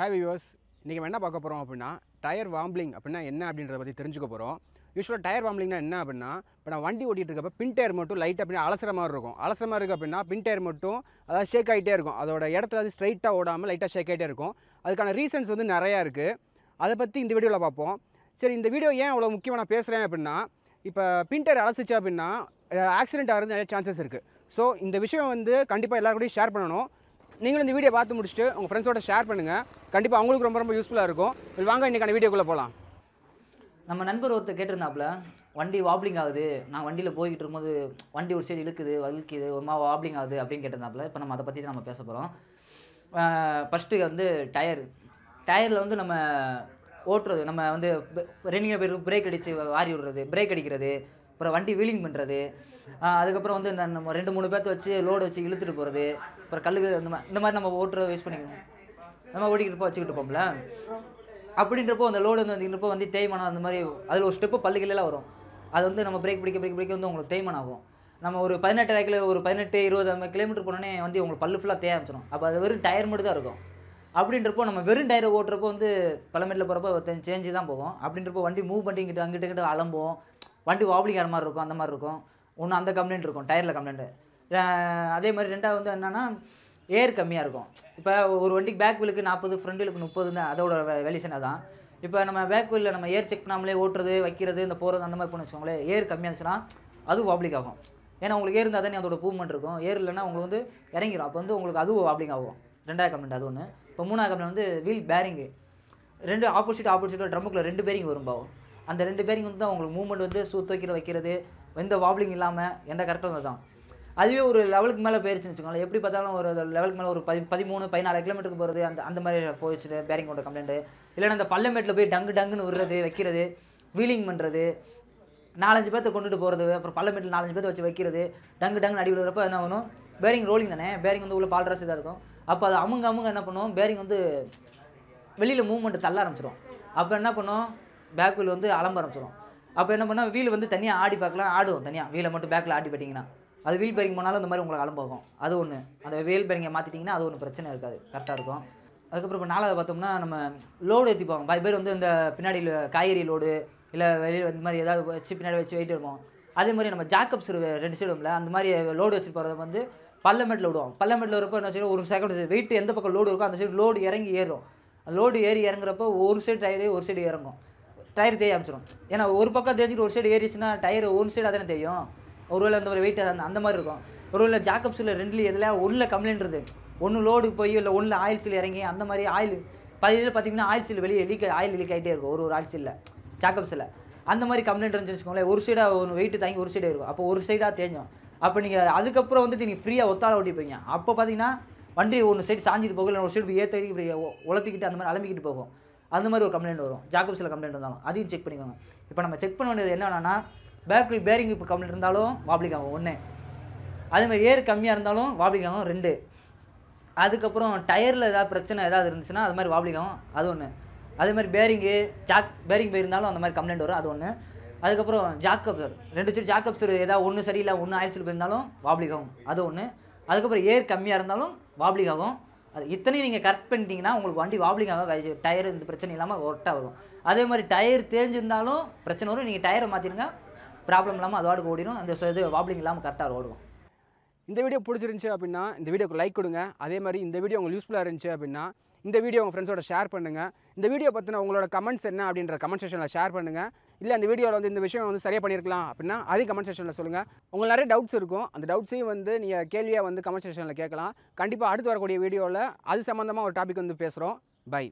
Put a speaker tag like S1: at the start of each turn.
S1: heavy use இன்றைக்கி என்ன பார்க்க போகிறோம் அப்படின்னா டயர் வாம்பிளிங் அப்படின்னா என்ன அப்படின்றத பற்றி தெரிஞ்சுக்க போகிறோம் யூஸ்வலாக டயர் வாம்பிளிங்னா என்ன அப்படின்னா இப்போ நான் வண்டி ஓட்டிகிட்டு இருக்கப்ப பின் டயர் மட்டும் லைட்டாக அப்படின்னா அலசுற மாதிரி இருக்கும் அலசுற மாதிரி இருக்குது அப்படின்னா பின் டயர் மட்டும் அதாவது ஷேக் ஆகிட்டே இருக்கும் அதோட இடத்துல அது ஸ்ட்ரைட்டாக ஓடாமல் லைட்டாக ஷேக் ஆகிட்டே இருக்கும் அதுக்கான ரீசன்ஸ் வந்து நிறையா இருக்குது அதை பற்றி இந்த வீடியோவில் பார்ப்போம் சரி இந்த வீடியோ ஏன் அவ்வளோ முக்கியமான நான் பேசுகிறேன் அப்படின்னா இப்போ பின் டயர் அலசிச்சு அப்படின்னா ஆக்சிடென்ட் ஆகிறது நிறைய சான்சஸ் இருக்குது ஸோ இந்த விஷயம் வந்து கண்டிப்பாக எல்லாருக்கூடையும் ஷேர் பண்ணணும் நீங்களும் இந்த வீடியோ பார்த்து முடிச்சுட்டு உங்கள் ஃப்ரெண்ட்ஸோட ஷேர் பண்ணுங்கள் கண்டிப்பாக அவங்களுக்கு ரொம்ப ரொம்ப யூஸ்ஃபுல்லாக இருக்கும் இல்லை வாங்க இன்றைக்கான வீடியோக்குள்ளே போகலாம்
S2: நம்ம நண்பர் ஒருத்தர் கேட்டிருந்தாப்புல வண்டி வாப்ளிங் ஆகுது நான் வண்டியில் போய்கிட்டு இருக்கும்போது வண்டி ஒரு சைடு இழுக்குது வலுக்குது ஒரு மாதிரி வாப்ளிங் ஆகுது அப்படின்னு கேட்டிருந்தாப்புல இப்போ நம்ம அதை பற்றி நம்ம பேச போகிறோம் ஃபஸ்ட்டு வந்து டயர் டயரில் வந்து நம்ம ஓட்டுறது நம்ம வந்து ரெண்டு பேருக்கு பிரேக் அடித்து வாரி விடுறது பிரேக் அடிக்கிறது அப்புறம் வண்டி வீலிங் பண்ணுறது அதுக்கப்புறம் வந்து இந்த நம்ம ரெண்டு மூணு பேர்த்த வச்சு லோடு வச்சு இழுத்துட்டு போகிறது அப்புறம் கல் இந்த மாதிரி இந்த மாதிரி நம்ம ஓட்டுற வேஸ்ட் பண்ணிக்கணும் இந்த மாதிரி ஓடிக்கிட்டு போ வச்சுக்கிட்டு போம்ல அப்படின்றப்போ அந்த லோடு வந்து வந்துக்கிறப்போ வந்து தேய்மானம் அந்த மாதிரி அதில் ஒரு ஸ்டெப்பு பள்ளிகளெல்லாம் வரும் அது வந்து நம்ம பிரேக் பிடிக்க பிரேக் பிடிக்க வந்து உங்களுக்கு தேய்மானம் ஆகும் நம்ம ஒரு பதினெட்டு ரேக்கில் ஒரு பதினெட்டு இருபது அந்த கிலோமீட்டர் போனோடனே வந்து உங்களுக்கு பல்லு ஃபுல்லாக தேய அப்போ அது வெறும் டயர் மட்டும் தான் இருக்கும் அப்படின்றப்போ நம்ம வெறும் டயரை ஓட்டுறப்போ வந்து பழமேட்டில் போகிறப்போ சேஞ்சு தான் போகும் அப்படின்றப்போ வண்டி மூவ் பண்ணிக்கிட்டு அங்கிட்ட கிட்ட அலம்போம் வண்டி வாப்ளிங் மாதிரி இருக்கும் அந்த மாதிரி இருக்கும் ஒன்று அந்த கம்ப்ளைண்ட் இருக்கும் டயரில் கம்ப்ளைண்ட்டு அதே மாதிரி ரெண்டாவது வந்து என்னென்னா ஏர் கம்மியாக இருக்கும் இப்போ ஒரு வண்டிக்கு பேக் வீலுக்கு நாற்பது ஃப்ரண்ட் வீலுக்கு முப்பது அதோட வெளிசனை தான் இப்போ நம்ம பேக் வீலில் நம்ம ஏர் செக் பண்ணாமலே ஓட்டுறது வைக்கிறது இந்த போகிறது அந்த மாதிரி பண்ணி வச்சுக்கோங்களேன் ஏர் கம்மியாக இருந்துச்சுன்னா அதுவும் வாப்ளிக் ஆகும் ஏன்னா உங்களுக்கு ஏர் இருந்தால் தானே அதோட பூமெண்ட் இருக்கும் ஏர் இல்லைன்னா உங்களுக்கு வந்து இறங்கிடும் அப்போ வந்து உங்களுக்கு அதுவும் வாப்ளிங் ஆகும் ரெண்டாவது கம்ப்ளைண்ட் அது ஒன்று இப்போ மூணாவது கம்ப்ளைண்ட் வந்து வீல் பேரிங்கு ரெண்டு ஆப்போசிட் ஆப்போசிட்டாக ட்ரம்முக்குள்ள ரெண்டு பேரிங் வரும் அந்த ரெண்டு பேரிங் வந்து அவங்களுக்கு மூவ்மெண்ட் வந்து சூ தூக்கிட்டு வைக்கிறது எந்த வாப்ளிங் இல்லாமல் எந்த கரெக்டாக இருந்தது தான் அதுவே ஒரு லெவலுக்கு மேலே போயிடுச்சுன்னு வச்சுக்கோங்களேன் எப்படி பார்த்தாலும் ஒரு லெவலுக்கு மேலே ஒரு பதி பதிமூணு பதினாலு கிலோமீட்டருக்கு போகிறது அந்த அந்த மாதிரி போயிடுச்சு பேரிங் கொண்ட கம்ப்ளைண்ட்டு இல்லைன்னா அந்த பள்ளமேட்டில் போய் டங்கு டங்குன்னு விடுறது வைக்கிறது வீலிங் பண்ணுறது நாலஞ்சு பேர்த்த கொண்டுட்டு போகிறது அப்புறம் பள்ளமேட்டில் நாலஞ்சு பேர்த்த வச்சு வைக்கிறது டங்கு டங்குன்னு அடி என்ன ஆகணும் பேரிங் ரோலிங் தானே பேரிங் வந்து உள்ள பால்ராசி தான் இருக்கும் அப்போ அது அமுங்க அமுங்க என்ன பண்ணுவோம் பேரிங் வந்து வெளியில் மூவ்மெண்ட் தள்ள ஆரம்பிச்சிடும் அப்போ என்ன பண்ணும் பேக் வீல் வந்து அலம்ப ஆரம்பிச்சிடும் அப்போ என்ன பண்ணால் வீல் வந்து தனியாக ஆடி பார்க்கலாம் ஆடுவோம் தனியாக வீலை மட்டும் பேக்கில் ஆடி போட்டிங்கன்னா அது வீல் பேரிங் போனாலும் அந்த மாதிரி உங்களுக்கு அலம்பாகும் அது ஒன்று அந்த வீல் பேரிங்கை மாற்றிட்டிங்கன்னா அது ஒன்றும் பிரச்சனை இருக்காது கரெக்டாக இருக்கும் அதுக்கப்புறம் இப்போ நாலாவது பார்த்தோம்னா நம்ம லோடு ஏற்றி போவோம் பாதி பேர் வந்து இந்த பின்னாடியில் காய்கறி லோடு இல்லை வெளியில் இந்த மாதிரி ஏதாவது வச்சு பின்னாடி வச்சு வெயிட் இருப்போம் அதே மாதிரி நம்ம ஜாக்கப்ஸ் ரெண்டு இல்லை அந்த மாதிரி லோடு வச்சுட்டு போகிறத வந்து பல்லமெட்டில் விடுவோம் பல்லமெட்டில் வரப்போ என்ன சைடு ஒரு செகண்ட் வெயிட் எந்த பக்கம் லோடு இருக்கோ அந்த சைடு லோடு இறங்கி ஏறும் லோடு ஏறி இறங்குறப்போ ஒரு சைடு டயரே ஒரு சைடு இறங்கும் டயர் தேய ஆரம்பிச்சிடும் ஏன்னா ஒரு பக்கம் தேஞ்சிட்டு ஒரு சைடு ஏறிச்சுன்னா டயர் ஒன் சைடாக தானே தெரியும் ஒருவேளை அந்த ஒரு வெயிட் அந்த அந்த மாதிரி இருக்கும் ஒருவேளை ஜாக்கப்ஸில் ரெண்டுலேயும் எதில் ஒன்றில் கம்ப்ளைண்ட் இருக்குது ஒன்று லோடு போய் இல்லை ஒன்றில் ஆயில் சீல் இறங்கி அந்த மாதிரி ஆயில் பதில் பார்த்திங்கன்னா ஆயில் சீல் வெளியே லீக் ஆயில் லீக் ஆகிட்டே இருக்கும் ஒரு ஒரு ஆயில் சீலில் ஜாக்கப்ஸில் அந்த மாதிரி கம்ப்ளைண்ட் இருந்துச்சுன்னு வச்சுக்கோங்களேன் ஒரு சைடாக ஒன்று வெயிட்டு தாங்கி ஒரு சைடாக இருக்கும் அப்போ ஒரு சைடாக தேஞ்சோம் அப்போ நீங்கள் அதுக்கப்புறம் வந்துட்டு நீங்கள் ஃப்ரீயாக ஒத்தால ஓட்டிப்பீங்க அப்போ பார்த்தீங்கன்னா வண்டி ஒன்று சைடு சாஞ்சிட்டு போகல ஒரு சைடு ஏற்றி இப்படி உழப்பிக்கிட்டு அந்த மாதிரி அலம்பிக்கிட்டு போகும் அது மாதிரி ஒரு கம்ப்ளைண்ட் வரும் ஜாக்கப்ஸில் கம்ப்ளைண்ட் இருந்தாலும் அதையும் செக் பண்ணிக்கோங்க இப்போ நம்ம செக் பண்ண வேண்டியது என்னென்னா பேக்கில் பேரிங் இப்போ கம்ப்ளைண்ட் இருந்தாலும் வாப்ளிக் ஆகும் ஒன்று அதுமாதிரி ஏர் கம்மியாக இருந்தாலும் வாப்ளிக் ஆகும் ரெண்டு அதுக்கப்புறம் டயரில் ஏதாவது பிரச்சனை ஏதாவது இருந்துச்சுன்னா அது மாதிரி வாப்ளிக் ஆகும் அது ஒன்று அதே மாதிரி பேரிங்கு ஜாக் பேரிங் போயிருந்தாலும் அந்த மாதிரி கம்ப்ளைண்ட் வரும் அது ஒன்று அதுக்கப்புறம் ஜாக்கப்சர் ரெண்டு சீட் ஜாக்கப்சர் ஏதாவது ஒன்று சரியில்லை ஒன்று ஆயிடுச்சு போயிருந்தாலும் வாப்ளிக் ஆகும் அது ஒன்று அதுக்கப்புறம் ஏர் கம்மியாக இருந்தாலும் வாப்ளிக் ஆகும் அது இத்தனையும் நீங்கள் கரெக்ட் பண்ணிட்டீங்கன்னா உங்களுக்கு வண்டி வாப்ளிங் ஆக டயர் இந்த பிரச்சனை இல்லாமல் ஒர்ட்டாக வரும் அதே மாதிரி டயர் தேஞ்சிருந்தாலும் பிரச்சனை வரும் நீங்கள் டயரை மாற்றிடுங்க ப்ராப்ளம் இல்லாமல் அதோடு ஓடிடும் அந்த இது வாப்ளிங் இல்லாமல் கரெக்டாக ஓடும்
S1: இந்த வீடியோ பிடிச்சிருந்துச்சி அப்படின்னா இந்த வீடியோக்கு லைக் கொடுங்க அதே மாதிரி இந்த வீடியோ உங்களுக்கு யூஸ்ஃபுல்லாக இருந்துச்சு அப்படின்னா இந்த வீடியோ உங்கள் ஃப்ரெண்ட்ஸோட ஷேர் பண்ணுங்கள் இந்த வீடியோ பற்றின உங்களோட கமெண்ட்ஸ் என்ன அப்படின்ற கமெண்ட் செஷனில் ஷேர் பண்ணுங்கள் இல்லை அந்த வீடியோவில் வந்து இந்த விஷயம் வந்து சரியாக பண்ணியிருக்கலாம் அப்படின்னா அதையும் கமெண்ட் செஷனில் சொல்லுங்கள் உங்களுக்கு நிறைய டவுட்ஸ் இருக்கும் அந்த டவுட்ஸையும் வந்து நீங்கள் கேள்வியாக வந்து கமெண்ட் செஷனில் கேட்கலாம் கண்டிப்பாக அடுத்து வரக்கூடிய வீடியோவில் அது சம்மந்தமாக ஒரு டாபிக் வந்து பேசுகிறோம் பை